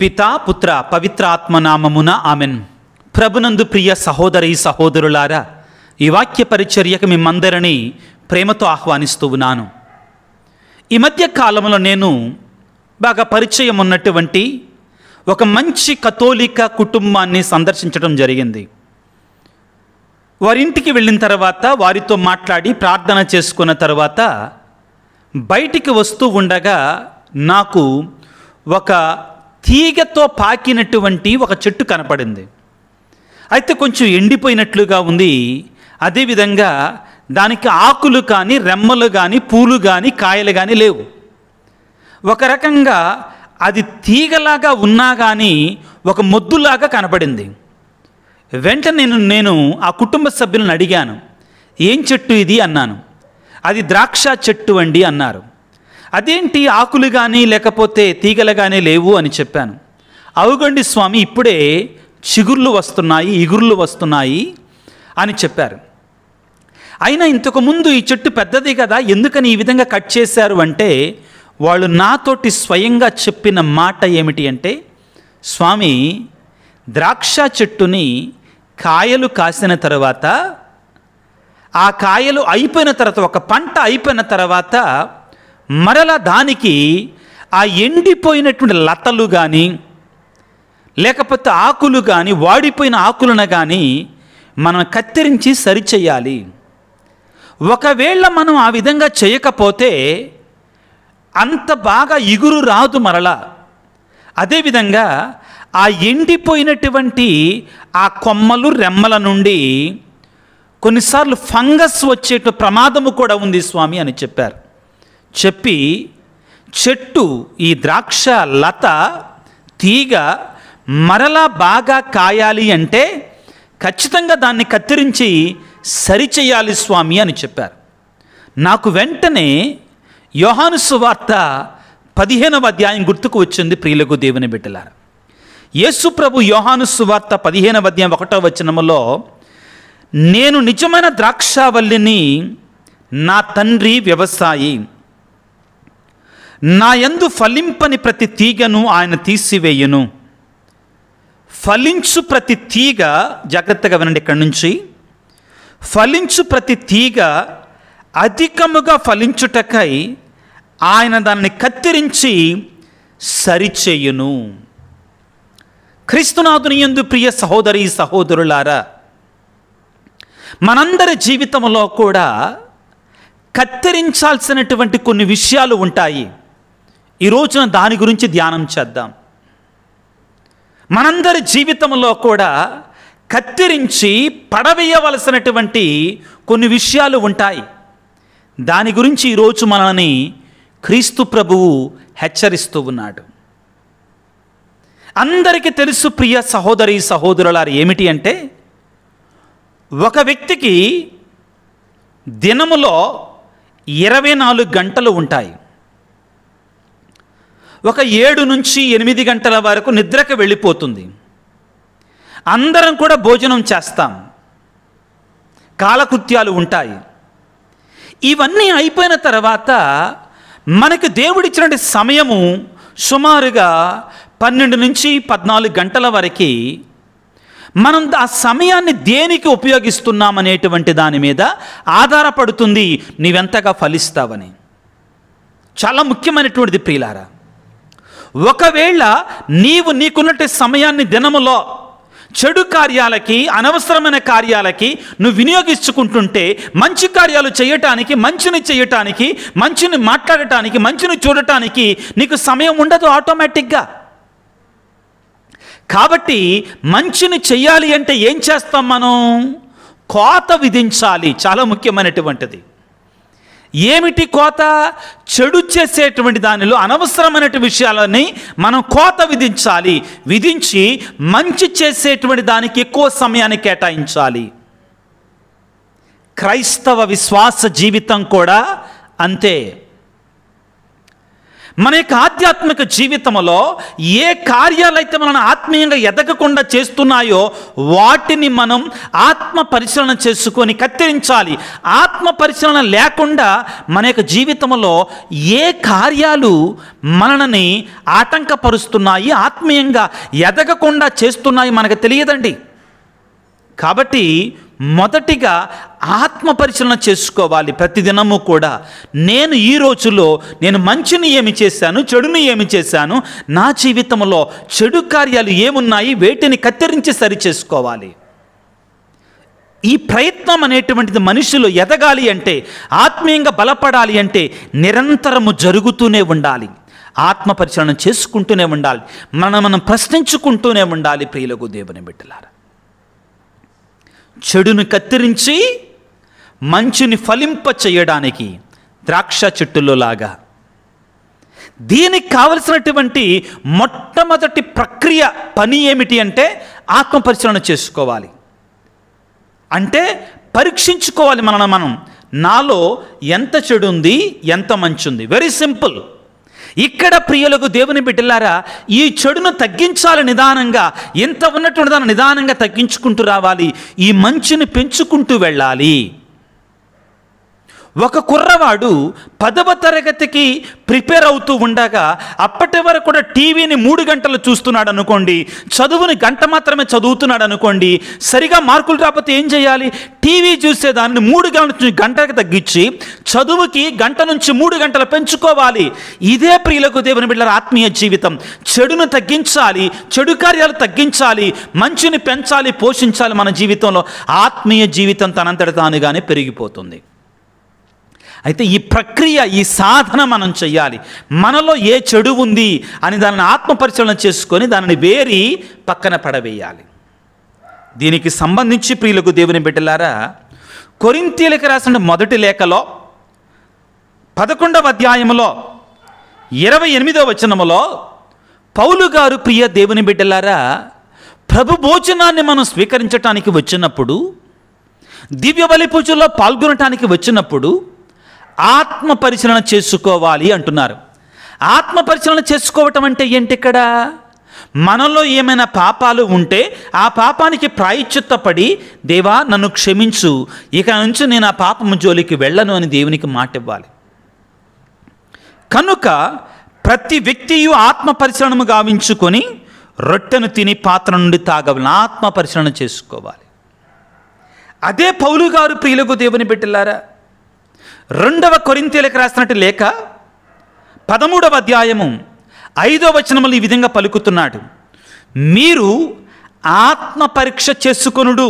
పితా పుత్ర పవిత్ర ఆత్మనామమున ఆమెన్ ప్రభునందు ప్రియ సహోదరి సహోదరులారా ఈ వాక్య పరిచర్యకు మిమ్మందరినీ ప్రేమతో ఆహ్వానిస్తూ ఉన్నాను ఈ మధ్య కాలంలో నేను బాగా పరిచయం ఉన్నటువంటి ఒక మంచి కథోలిక కుటుంబాన్ని సందర్శించడం జరిగింది వారింటికి వెళ్ళిన తర్వాత వారితో మాట్లాడి ప్రార్థన చేసుకున్న తర్వాత బయటికి వస్తూ ఉండగా నాకు ఒక తీగతో పాకినటువంటి ఒక చెట్టు కనపడింది అయితే కొంచెం ఎండిపోయినట్లుగా ఉంది అదేవిధంగా దానికి ఆకులు కానీ రెమ్మలు కానీ పూలు కానీ కాయలు కానీ లేవు ఒక రకంగా అది తీగలాగా ఉన్నా కానీ ఒక మొద్దులాగా కనపడింది వెంటనే నేను నేను ఆ కుటుంబ సభ్యులను అడిగాను ఏం చెట్టు ఇది అన్నాను అది ద్రాక్ష చెట్టు అండి అన్నారు అదేంటి ఆకులు కానీ లేకపోతే తీగలు కానీ లేవు అని చెప్పాను అవుగండి స్వామి ఇప్పుడే చిగుర్లు వస్తున్నాయి ఇగుర్లు వస్తున్నాయి అని చెప్పారు అయినా ఇంతకుముందు ఈ చెట్టు పెద్దది కదా ఎందుకని ఈ విధంగా కట్ చేశారు అంటే వాళ్ళు నాతోటి స్వయంగా చెప్పిన మాట ఏమిటి అంటే స్వామి ద్రాక్ష చెట్టుని కాయలు కాసిన తర్వాత ఆ కాయలు అయిపోయిన తర్వాత ఒక పంట అయిపోయిన తర్వాత మరల దానికి ఆ ఎండిపోయినటువంటి లతలు కానీ లేకపోతే ఆకులు కానీ వాడిపోయిన ఆకులను కానీ మనం కత్తిరించి సరిచేయాలి ఒకవేళ మనం ఆ విధంగా చేయకపోతే అంత బాగా ఇగురు రాదు మరలా అదేవిధంగా ఆ ఎండిపోయినటువంటి ఆ కొమ్మలు రెమ్మల నుండి కొన్నిసార్లు ఫంగస్ వచ్చేట ప్రమాదము కూడా ఉంది స్వామి అని చెప్పారు చెప్పి చెట్టు ఈ ద్రాక్ష లత తీగ మరలా బాగా కాయాలి అంటే ఖచ్చితంగా దాన్ని కత్తిరించి సరిచేయాలి స్వామి అని చెప్పారు నాకు వెంటనే యోహాను సువార్త పదిహేనవ అధ్యాయం గుర్తుకు వచ్చింది ప్రియులకు దేవుని బిడ్డలారా యేసు ప్రభు యోహాను సువార్త పదిహేనవ అధ్యాయం ఒకటో వచనములో నేను నిజమైన ద్రాక్షావల్లిని నా తండ్రి వ్యవసాయి నా యందు ఫలింపని ప్రతి తీగను ఆయన తీసివేయును ఫలించు ప్రతి తీగ జాగ్రత్తగా వినండి ఇక్కడి నుంచి ఫలించు ప్రతి తీగ అధికముగా ఫలించుటకై ఆయన దాన్ని కత్తిరించి సరిచేయును క్రీస్తునాథుని ఎందు ప్రియ సహోదరి సహోదరులారా మనందరి జీవితంలో కూడా కత్తిరించాల్సినటువంటి కొన్ని విషయాలు ఉంటాయి ఈ రోజున దాని గురించి ధ్యానం చేద్దాం మనందరి జీవితంలో కూడా కత్తిరించి పడవేయవలసినటువంటి కొన్ని విషయాలు ఉంటాయి దాని గురించి ఈరోజు మనల్ని క్రీస్తు ప్రభువు హెచ్చరిస్తూ ఉన్నాడు అందరికీ తెలుసు ప్రియ సహోదరి సహోదరులారు ఏమిటి అంటే ఒక వ్యక్తికి దినములో ఇరవై నాలుగు గంటలు ఉంటాయి ఒక ఏడు నుంచి ఎనిమిది గంటల వరకు నిద్రకు వెళ్ళిపోతుంది అందరం కూడా భోజనం చేస్తాం కాలకృత్యాలు ఉంటాయి ఇవన్నీ అయిపోయిన తర్వాత మనకు దేవుడిచ్చినటువంటి సమయము సుమారుగా పన్నెండు నుంచి పద్నాలుగు గంటల వరకు మనం ఆ సమయాన్ని దేనికి ఉపయోగిస్తున్నామనేటువంటి దాని మీద ఆధారపడుతుంది నీవెంతగా ఫలిస్తావని చాలా ముఖ్యమైనటువంటిది ప్రియులారా ఒకవేళ నీవు నీకున్నట్టు సమయాన్ని దినములో చెడు కార్యాలకి అనవసరమైన కార్యాలకి నువ్వు వినియోగించుకుంటుంటే మంచి కార్యాలు చేయటానికి మంచిని చేయటానికి మంచిని మాట్లాడటానికి మంచిని చూడటానికి నీకు సమయం ఉండదు ఆటోమేటిక్గా కాబట్టి మంచిని చేయాలి అంటే ఏం చేస్తాం మనం కోత విధించాలి చాలా ముఖ్యమైనటువంటిది ఏమిటి కోత చెడు చేసేటువంటి దానిలో అనవసరమైనటువంటి విషయాలని మనం కోత విధించాలి విధించి మంచి చేసేటువంటి దానికి ఎక్కువ సమయాన్ని కేటాయించాలి క్రైస్తవ విశ్వాస జీవితం కూడా అంతే మన యొక్క ఆధ్యాత్మిక జీవితంలో ఏ కార్యాలైతే మనల్ని ఆత్మీయంగా ఎదగకుండా చేస్తున్నాయో వాటిని మనం ఆత్మ పరిశీలన చేసుకొని కత్తిరించాలి ఆత్మ పరిశీలన లేకుండా మన యొక్క జీవితంలో ఏ కార్యాలు మనల్ని ఆటంకపరుస్తున్నాయి ఆత్మీయంగా ఎదగకుండా చేస్తున్నాయి మనకు తెలియదండి కాబట్టి మొదటిగా ఆత్మ పరిశీలన చేసుకోవాలి ప్రతిదినము కూడా నేను ఈ రోజులో నేను మంచిని ఏమి చేశాను చెడుని ఏమి చేశాను నా జీవితంలో చెడు కార్యాలు ఏమున్నాయి వేటిని కత్తిరించి సరి చేసుకోవాలి ఈ ప్రయత్నం అనేటువంటిది మనుషులు ఎదగాలి అంటే ఆత్మీయంగా బలపడాలి అంటే నిరంతరము జరుగుతూనే ఉండాలి ఆత్మ పరిశీలన చేసుకుంటూనే ఉండాలి మనం మనం ప్రశ్నించుకుంటూనే ఉండాలి ప్రియులకు దేవుని బిడ్డలారా చెడును కత్తిరించి మంచుని ఫలింప చేయడానికి ద్రాక్ష చెట్టులో లాగా దీనికి కావలసినటువంటి మొట్టమొదటి ప్రక్రియ పని ఏమిటి అంటే ఆత్మపరిశీలన చేసుకోవాలి అంటే పరీక్షించుకోవాలి మన మనం నాలో ఎంత చెడు ఉంది ఎంత మంచి ఉంది వెరీ సింపుల్ ఇక్కడ ప్రియులకు దేవుని బిడ్డలారా ఈ చెడును తగ్గించాలి నిదానంగా ఎంత ఉన్నటువంటి దాన్ని నిదానంగా తగ్గించుకుంటూ రావాలి ఈ మంచుని పెంచుకుంటూ వెళ్ళాలి ఒక కుర్రవాడు పదవ తరగతికి ప్రిపేర్ అవుతూ ఉండగా అప్పటి వరకు కూడా టీవీని మూడు గంటలు చూస్తున్నాడు అనుకోండి చదువుని గంట మాత్రమే చదువుతున్నాడు అనుకోండి సరిగా మార్కులు రాకపోతే ఏం చేయాలి టీవీ చూసే మూడు గంటల గంటకి తగ్గించి చదువుకి గంట నుంచి మూడు గంటలు పెంచుకోవాలి ఇదే ప్రియులకు దేవుని బిడ్డల ఆత్మీయ జీవితం చెడును తగ్గించాలి చెడు కార్యాలు తగ్గించాలి మంచిని పెంచాలి పోషించాలి మన జీవితంలో ఆత్మీయ జీవితం తనంతట తానుగానే పెరిగిపోతుంది అయితే ఈ ప్రక్రియ ఈ సాధన మనం చెయ్యాలి మనలో ఏ చెడు ఉంది అని దానిని ఆత్మపరిశీలన చేసుకొని దానిని వేరి పక్కన పడవేయాలి దీనికి సంబంధించి ప్రియులకు దేవుని బిడ్డలారా కొరింతీలకు రాసిన మొదటి లేఖలో పదకొండవ అధ్యాయంలో ఇరవై ఎనిమిదవ వచనములో పౌలు గారు ప్రియ దేవుని బిడ్డలారా ప్రభు భోజనాన్ని మనం స్వీకరించటానికి వచ్చినప్పుడు దివ్య బలి పూజలో పాల్గొనటానికి వచ్చినప్పుడు ఆత్మ పరిశీలన చేసుకోవాలి అంటున్నారు ఆత్మ పరిశీలన చేసుకోవటం అంటే ఏంటి ఇక్కడ మనలో ఏమైనా పాపాలు ఉంటే ఆ పాపానికి ప్రాయశ్చిత్తపడి దేవా నన్ను క్షమించు ఇక నుంచి నేను ఆ పాపము జోలికి వెళ్ళను అని దేవునికి మాట ఇవ్వాలి కనుక ప్రతి వ్యక్తియు ఆత్మ పరిశీలనము గావించుకొని రొట్టెను తిని పాత్ర నుండి తాగవలను ఆత్మ పరిశీలన చేసుకోవాలి అదే పౌలు గారు ప్రియులకు దేవుని పెట్టిల్లారా రెండవ కొరింతీలకు రాసినట్టు లేక పదమూడవ అధ్యాయము ఐదో వచనములు ఈ విధంగా పలుకుతున్నాడు మీరు ఆత్మ పరీక్ష చేసుకొనుడు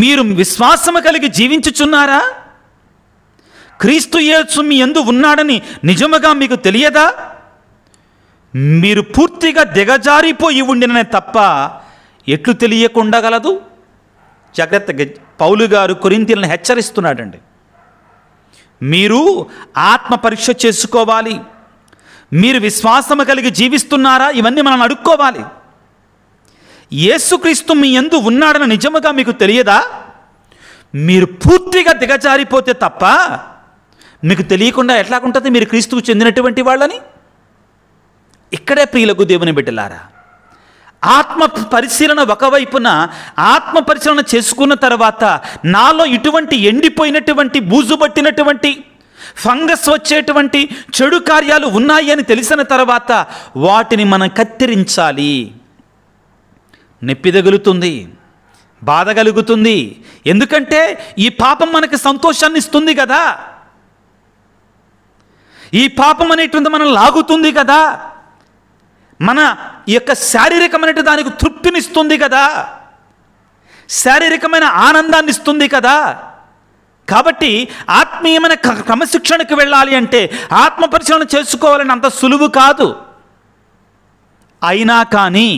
మీరు విశ్వాసము కలిగి జీవించుచున్నారా క్రీస్తు యేసు మీ ఎందు ఉన్నాడని నిజముగా మీకు తెలియదా మీరు పూర్తిగా దిగజారిపోయి ఉండిననే తప్ప ఎట్లు తెలియకుండా గలదు జాగ్రత్తగా పౌలు గారు కొరింతీలను హెచ్చరిస్తున్నాడండి మీరు ఆత్మ పరీక్ష చేసుకోవాలి మీరు విశ్వాసము కలిగి జీవిస్తున్నారా ఇవన్నీ మనం అడుక్కోవాలి యేసుక్రీస్తు మీ ఎందు ఉన్నాడని నిజముగా మీకు తెలియదా మీరు పూర్తిగా దిగజారిపోతే తప్ప మీకు తెలియకుండా ఎట్లాగుంటుంది మీరు క్రీస్తుకు చెందినటువంటి వాళ్ళని ఇక్కడే ప్రియులకు దేవుని బిడ్డలారా ఆత్మ పరిశీలన ఒకవైపున ఆత్మ పరిశీలన చేసుకున్న తర్వాత నాలో ఇటువంటి ఎండిపోయినటువంటి బూజు పట్టినటువంటి ఫంగస్ వచ్చేటువంటి చెడు కార్యాలు ఉన్నాయి అని తెలిసిన తర్వాత వాటిని మనం కత్తిరించాలి నొప్పి బాధ కలుగుతుంది ఎందుకంటే ఈ పాపం మనకి సంతోషాన్ని ఇస్తుంది కదా ఈ పాపం అనేటువంటి మనం లాగుతుంది కదా మన యొక్క శారీరకమైన దానికి తృప్తినిస్తుంది కదా శారీరకమైన ఆనందాన్ని ఇస్తుంది కదా కాబట్టి ఆత్మీయమైన క్రమశిక్షణకు వెళ్ళాలి అంటే ఆత్మ పరిశీలన చేసుకోవాలని అంత సులువు కాదు అయినా కానీ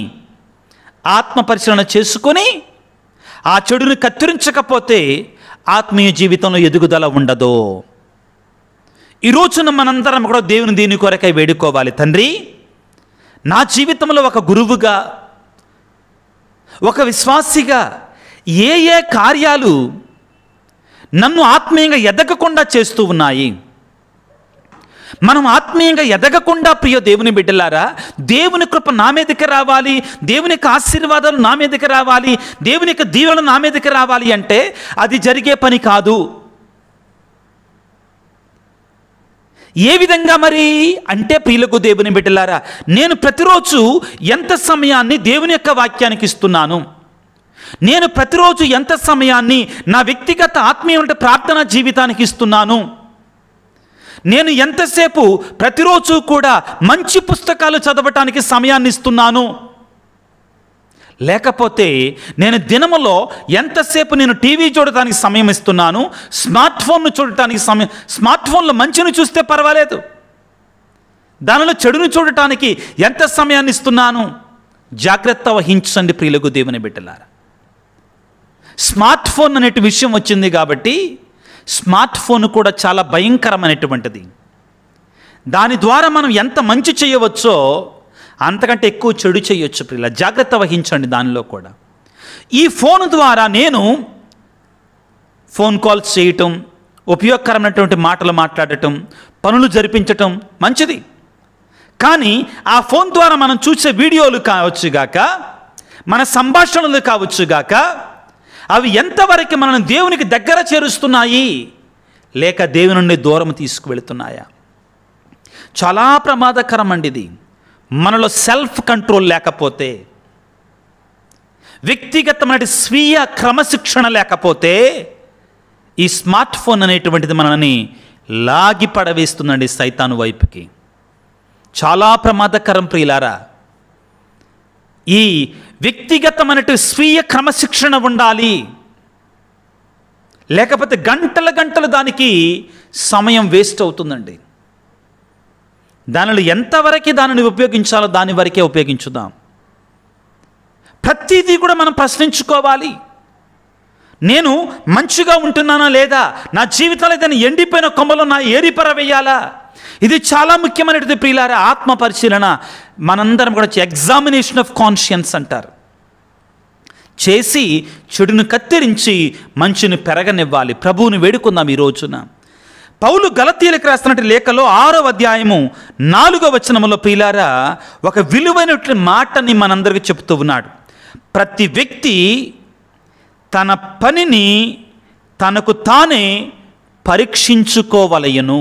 ఆత్మ పరిశీలన చేసుకొని ఆ చెడుని కత్తిరించకపోతే ఆత్మీయ జీవితంలో ఎదుగుదల ఉండదు ఈరోజున మనందరం కూడా దేవుని దీని కొరకై వేడుకోవాలి తండ్రి నా జీవితంలో ఒక గురువుగా ఒక విశ్వాసిగా ఏ ఏ కార్యాలు నన్ను ఆత్మీయంగా ఎదగకుండా చేస్తూ ఉన్నాయి మనం ఆత్మీయంగా ఎదగకుండా ప్రియ దేవుని బిడ్డలారా దేవుని కృప నా మీదకి రావాలి దేవుని యొక్క ఆశీర్వాదాలు నా మీదకి రావాలి దేవుని యొక్క దీవెన నా మీదకి రావాలి అంటే అది జరిగే పని కాదు ఏ విధంగా మరి అంటే ప్రియులకు దేవుని బిడ్డలారా నేను ప్రతిరోజు ఎంత సమయాన్ని దేవుని యొక్క వాక్యానికి ఇస్తున్నాను నేను ప్రతిరోజు ఎంత సమయాన్ని నా వ్యక్తిగత ఆత్మీయమైన ప్రార్థనా జీవితానికి ఇస్తున్నాను నేను ఎంతసేపు ప్రతిరోజు కూడా మంచి పుస్తకాలు చదవటానికి సమయాన్ని ఇస్తున్నాను లేకపోతే నేను దినములో ఎంతసేపు నేను టీవీ చూడటానికి సమయం ఇస్తున్నాను స్మార్ట్ ఫోన్ను చూడటానికి సమయం స్మార్ట్ ఫోన్లో మంచిని చూస్తే పర్వాలేదు దానిలో చెడును చూడటానికి ఎంత సమయాన్ని ఇస్తున్నాను జాగ్రత్త వహించండి ప్రియులకు దేవుని బిడ్డలారా స్మార్ట్ ఫోన్ అనేటి విషయం వచ్చింది కాబట్టి స్మార్ట్ ఫోన్ కూడా చాలా భయంకరమైనటువంటిది దాని ద్వారా మనం ఎంత మంచి చేయవచ్చో అంతకంటే ఎక్కువ చెడు చేయొచ్చు ప్రియుల జాగ్రత్త వహించండి దానిలో కూడా ఈ ఫోన్ ద్వారా నేను ఫోన్ కాల్స్ చేయటం ఉపయోగకరమైనటువంటి మాటలు మాట్లాడటం పనులు జరిపించటం మంచిది కానీ ఆ ఫోన్ ద్వారా మనం చూసే వీడియోలు కావచ్చుగాక మన సంభాషణలు కావచ్చుగాక అవి ఎంతవరకు మనం దేవునికి దగ్గర చేరుస్తున్నాయి లేక దేవుని నుండి దూరం తీసుకువెళుతున్నాయా చాలా ప్రమాదకరం అండి ఇది మనలో సెల్ఫ్ కంట్రోల్ లేకపోతే వ్యక్తిగతమైన స్వీయ క్రమశిక్షణ లేకపోతే ఈ స్మార్ట్ ఫోన్ అనేటువంటిది మనల్ని లాగి పడవేస్తుందండి సైతాను వైపుకి చాలా ప్రమాదకరం ప్రియులారా ఈ వ్యక్తిగతమైన స్వీయ క్రమశిక్షణ ఉండాలి లేకపోతే గంటల గంటలు దానికి సమయం వేస్ట్ అవుతుందండి దానిలో ఎంతవరకు దానిని ఉపయోగించాలో దాని వరకే ఉపయోగించుదాం ప్రతిదీ కూడా మనం ప్రశ్నించుకోవాలి నేను మంచిగా ఉంటున్నానా లేదా నా జీవితంలో ఏదైనా ఎండిపోయిన కొమ్మలు నా ఏరిపర వేయాలా ఇది చాలా ముఖ్యమైనటువంటి ప్రియులార ఆత్మ పరిశీలన మనందరం కూడా ఎగ్జామినేషన్ ఆఫ్ కాన్షియన్స్ అంటారు చేసి చెడును కత్తిరించి మంచిని పెరగనివ్వాలి ప్రభువుని వేడుకుందాం ఈ రోజున పౌలు గలతీలకు రాస్తున్నటి లేఖలో ఆరో అధ్యాయము నాలుగో వచనములో పీలారా ఒక విలువైన మాటని మనందరికీ చెబుతూ ఉన్నాడు ప్రతి వ్యక్తి తన పనిని తనకు తానే పరీక్షించుకోవలయను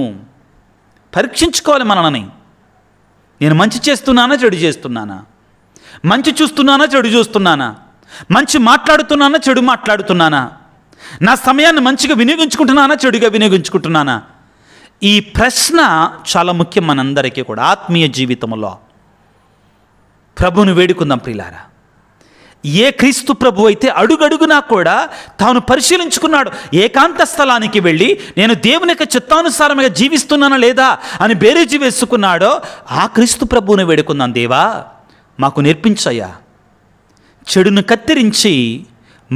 పరీక్షించుకోవాలి మనని నేను మంచి చేస్తున్నానా చెడు చేస్తున్నానా మంచి చూస్తున్నానా చెడు చూస్తున్నానా మంచి మాట్లాడుతున్నానా చెడు మాట్లాడుతున్నానా నా సమయాన్ని మంచిగా వినియోగించుకుంటున్నానా చెడుగా వినియోగించుకుంటున్నానా ఈ ప్రశ్న చాలా ముఖ్యం మనందరికీ కూడా ఆత్మీయ జీవితంలో ప్రభును వేడుకుందాం ప్రిలారా ఏ క్రీస్తు ప్రభు అయితే అడుగడుగునా కూడా తాను పరిశీలించుకున్నాడు ఏకాంత స్థలానికి వెళ్ళి నేను దేవుని యొక్క చిత్తానుసారంగా జీవిస్తున్నానా లేదా అని బేరీజీ వేసుకున్నాడో ఆ క్రీస్తు ప్రభువుని వేడుకుందాం దేవా మాకు నేర్పించయ్యా చెడును కత్తిరించి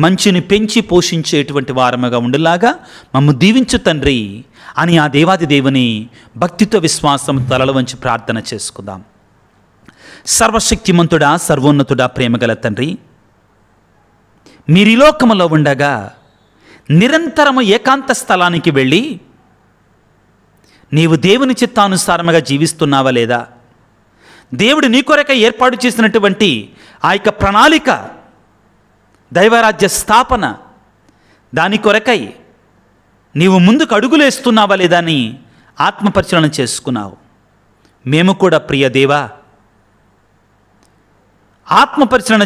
మంచిని పెంచి పోషించేటువంటి వారముగా ఉండేలాగా మమ్ము దీవించు తండ్రి అని ఆ దేవాది దేవుని భక్తితో విశ్వాసం తలలు వంచి ప్రార్థన చేసుకుందాం సర్వశక్తిమంతుడా సర్వోన్నతుడా ప్రేమగల తండ్రి మీరిలోకములో ఉండగా నిరంతరము ఏకాంత స్థలానికి వెళ్ళి నీవు దేవుని చిత్తానుసారముగా జీవిస్తున్నావా లేదా దేవుడు నీ కొరక ఏర్పాటు చేసినటువంటి ఆ యొక్క ప్రణాళిక దైవరాజ్య స్థాపన దాని కొరకై నీవు ముందుకు అడుగులేస్తున్నావా లేదని ఆత్మపరిచరణ చేసుకున్నావు మేము కూడా ప్రియ దేవా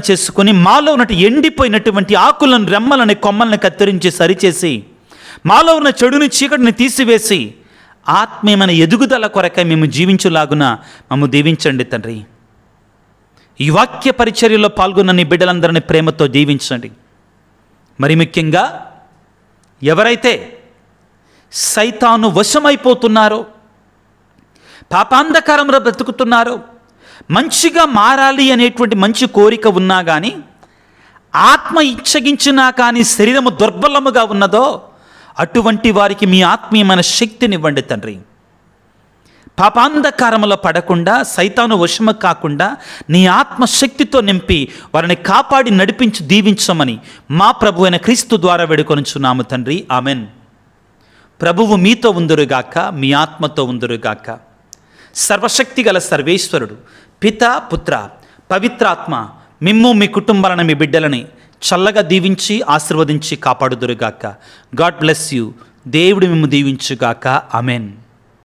చేసుకుని మాలో ఉన్నట్టు ఎండిపోయినటువంటి ఆకులను రెమ్మలని కొమ్మలను కత్తిరించి సరిచేసి మాలో ఉన్న చెడుని చీకటిని తీసివేసి ఆత్మీయమైన ఎదుగుదల కొరకై మేము జీవించులాగున మమ్ము దీవించండి తండ్రి ఈ వాక్య పరిచర్యలో పాల్గొన్న నీ బిడ్డలందరినీ ప్రేమతో దీవించండి మరి ముఖ్యంగా ఎవరైతే సైతాను వశమైపోతున్నారో పాపాంధకారంలో బ్రతుకుతున్నారో మంచిగా మారాలి అనేటువంటి మంచి కోరిక ఉన్నా కానీ ఆత్మ ఇచ్చగించినా కానీ శరీరము దుర్బలముగా ఉన్నదో అటువంటి వారికి మీ ఆత్మీయమైన శక్తినివ్వండి తండ్రి పాపాంధకారంలో పడకుండా సైతాను వశమ కాకుండా నీ ఆత్మశక్తితో నింపి వారిని కాపాడి నడిపించి దీవించమని మా ప్రభు అయిన క్రీస్తు ద్వారా వేడుకొనుచున్నాము తండ్రి ఆమెన్ ప్రభువు మీతో ఉందరుగాక మీ ఆత్మతో ఉందరుగాక సర్వశక్తి గల సర్వేశ్వరుడు పిత పుత్ర పవిత్రాత్మ మిమ్ము మీ కుటుంబాలను మీ బిడ్డలని చల్లగా దీవించి ఆశీర్వదించి కాపాడుదురుగాక గాడ్ బ్లెస్ యూ దేవుడు మిమ్ము దీవించుగాక అమెన్